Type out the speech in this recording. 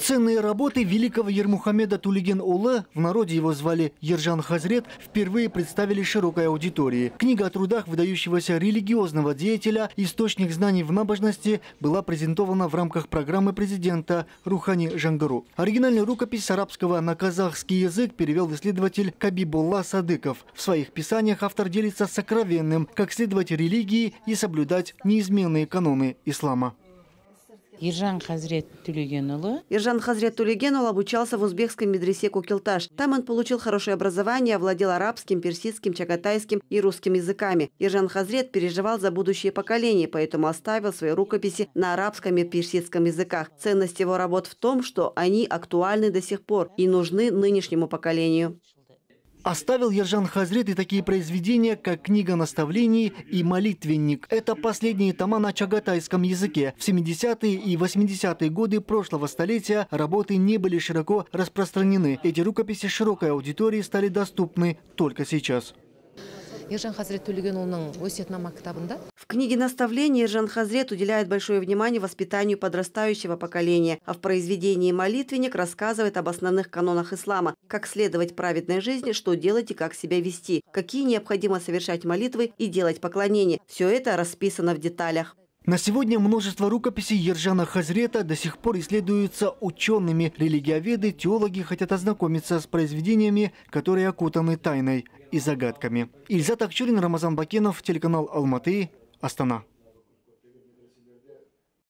Ценные работы великого Ермухамеда Тулиген Улы, в народе его звали Ержан Хазрет, впервые представили широкой аудитории. Книга о трудах выдающегося религиозного деятеля «Источник знаний в набожности» была презентована в рамках программы президента Рухани Жангару. Оригинальную рукопись с арабского на казахский язык перевел исследователь Кабибулла Садыков. В своих писаниях автор делится сокровенным, как следовать религии и соблюдать неизменные каноны ислама. Иржан Хазрет Тюлегенұлы. Иржан Хазрет Тюлегенұл обучался в узбекском медресе Кукилташ. Там он получил хорошее образование, овладел арабским, персидским, чагатайским и русским языками. Иржан Хазрет переживал за будущее поколение, поэтому оставил свои рукописи на арабском и персидском языках. Ценность его работ в том, что они актуальны до сих пор и нужны нынешнему поколению. Оставил Ержан Хазрет и такие произведения, как «Книга наставлений» и «Молитвенник». Это последние тома на чагатайском языке. В 70-е и 80-е годы прошлого столетия работы не были широко распространены. Эти рукописи широкой аудитории стали доступны только сейчас книге наставлений Иржан Хазрет уделяет большое внимание воспитанию подрастающего поколения, а в произведении «Молитвенник» рассказывает об основных канонах ислама, как следовать праведной жизни, что делать и как себя вести, какие необходимо совершать молитвы и делать поклонения. Все это расписано в деталях. На сегодня множество рукописей Ержана Хазрета до сих пор исследуются учеными. Религиоведы, теологи хотят ознакомиться с произведениями, которые окутаны тайной и загадками. Ильза Акчурин, Рамазан Бакенов, телеканал Алматы, Астана.